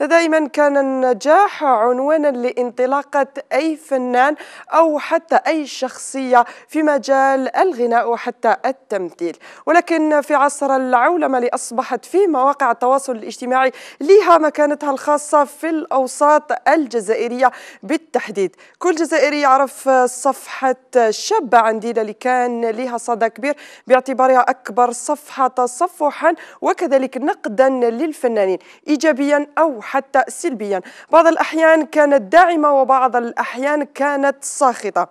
دائما كان النجاح عنوانا لانطلاقة أي فنان أو حتى أي شخصية في مجال الغناء وحتى التمثيل ولكن في عصر العولمة أصبحت في مواقع التواصل الاجتماعي لها مكانتها الخاصة في الأوساط الجزائرية بالتحديد كل جزائري يعرف صفحة شابة عندنا اللي كان لها صدى كبير باعتبارها أكبر صفحة تصفحا وكذلك نقدا للفنانين إيجابيا أو حتى سلبيا بعض الأحيان كانت داعمة وبعض الأحيان كانت ساخطة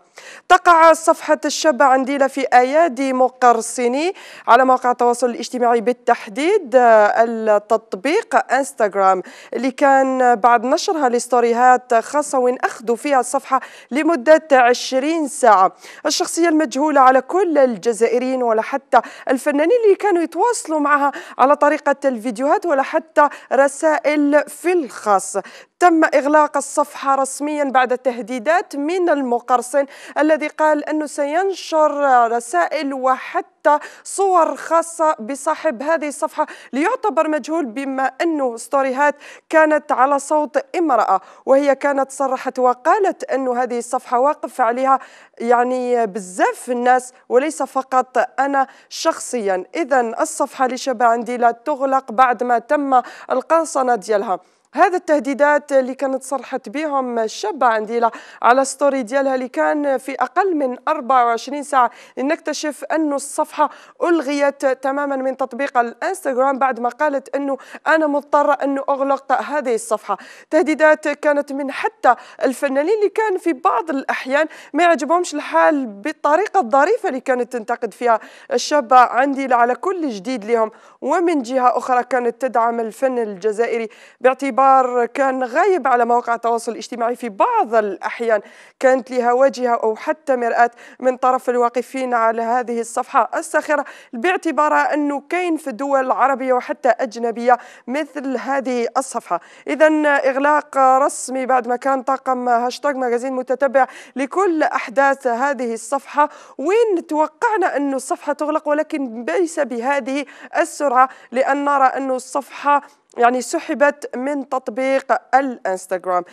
تقع صفحة الشابة عنديلة في أيادي مقرصني على مواقع التواصل الاجتماعي بالتحديد التطبيق انستغرام اللي كان بعد نشرها لستوريهات خاصة وين أخذوا فيها الصفحة لمدة 20 ساعة الشخصية المجهولة على كل الجزائريين ولا حتى الفنانين اللي كانوا يتواصلوا معها على طريقة الفيديوهات ولا حتى رسائل في الخاص تم إغلاق الصفحة رسميا بعد تهديدات من المقرصن الذي قال أنه سينشر رسائل وحتى حتى صور خاصة بصاحب هذه الصفحة ليعتبر مجهول بما أنه ستوريهات كانت على صوت امرأة وهي كانت صرحت وقالت أنه هذه الصفحة واقف عليها يعني بزاف الناس وليس فقط أنا شخصيا إذا الصفحة لشبه عندي لا تغلق بعد ما تم القنصنة ديالها هذا التهديدات اللي كانت صرحت بهم الشابة عنديلة على ستوري ديالها اللي كان في أقل من 24 ساعة لنكتشف أن الصفحة ألغيت تماما من تطبيق الانستغرام بعد ما قالت أنه أنا مضطرة أنه أغلق هذه الصفحة تهديدات كانت من حتى الفنانين اللي كان في بعض الأحيان ما يعجبهمش الحال بالطريقة الظريفة اللي كانت تنتقد فيها الشابة عنديلة على كل جديد لهم ومن جهة أخرى كانت تدعم الفن الجزائري باعتبار الأخبار كان غايب على مواقع التواصل الاجتماعي في بعض الأحيان كانت لها واجهة أو حتى مرآة من طرف الواقفين على هذه الصفحة الساخرة باعتبارها أنه كاين في الدول العربية وحتى أجنبية مثل هذه الصفحة إذا إغلاق رسمي بعد ما كان طاقم هاشتاغ ماجازين متتبع لكل أحداث هذه الصفحة وين توقعنا أنه الصفحة تغلق ولكن ليس بهذه السرعة لأن نرى أن الصفحة يعني سحبت من تطبيق الانستغرام